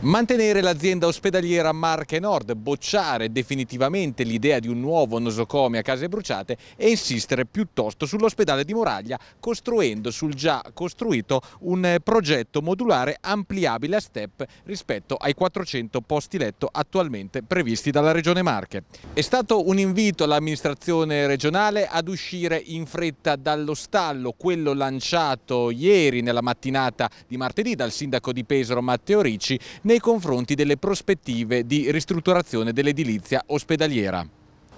Mantenere l'azienda ospedaliera Marche Nord, bocciare definitivamente l'idea di un nuovo nosocomio a case bruciate e insistere piuttosto sull'ospedale di Moraglia costruendo sul già costruito un eh, progetto modulare ampliabile a step rispetto ai 400 posti letto attualmente previsti dalla Regione Marche. È stato un invito all'amministrazione regionale ad uscire in fretta dallo stallo, quello lanciato ieri nella mattinata di martedì dal sindaco di Pesaro Matteo Ricci nei confronti delle prospettive di ristrutturazione dell'edilizia ospedaliera.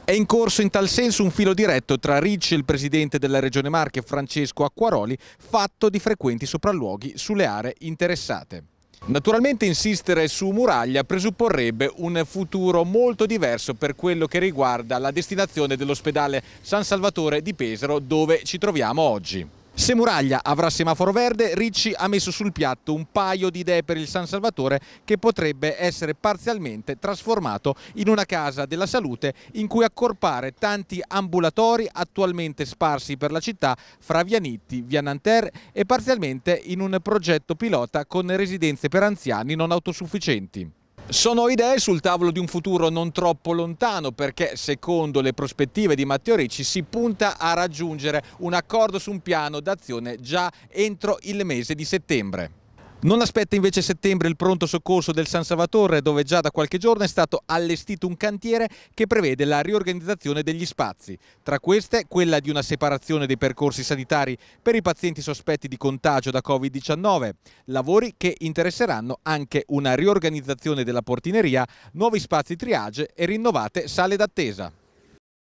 È in corso in tal senso un filo diretto tra Ricci, e il presidente della Regione Marche, Francesco Acquaroli, fatto di frequenti sopralluoghi sulle aree interessate. Naturalmente insistere su muraglia presupporrebbe un futuro molto diverso per quello che riguarda la destinazione dell'ospedale San Salvatore di Pesaro dove ci troviamo oggi. Se Muraglia avrà semaforo verde, Ricci ha messo sul piatto un paio di idee per il San Salvatore che potrebbe essere parzialmente trasformato in una casa della salute in cui accorpare tanti ambulatori attualmente sparsi per la città fra Via Nitti, Via Nanterre e parzialmente in un progetto pilota con residenze per anziani non autosufficienti. Sono idee sul tavolo di un futuro non troppo lontano perché secondo le prospettive di Matteo Ricci si punta a raggiungere un accordo su un piano d'azione già entro il mese di settembre. Non aspetta invece settembre il pronto soccorso del San Salvatore, dove già da qualche giorno è stato allestito un cantiere che prevede la riorganizzazione degli spazi. Tra queste, quella di una separazione dei percorsi sanitari per i pazienti sospetti di contagio da Covid-19. Lavori che interesseranno anche una riorganizzazione della portineria, nuovi spazi triage e rinnovate sale d'attesa.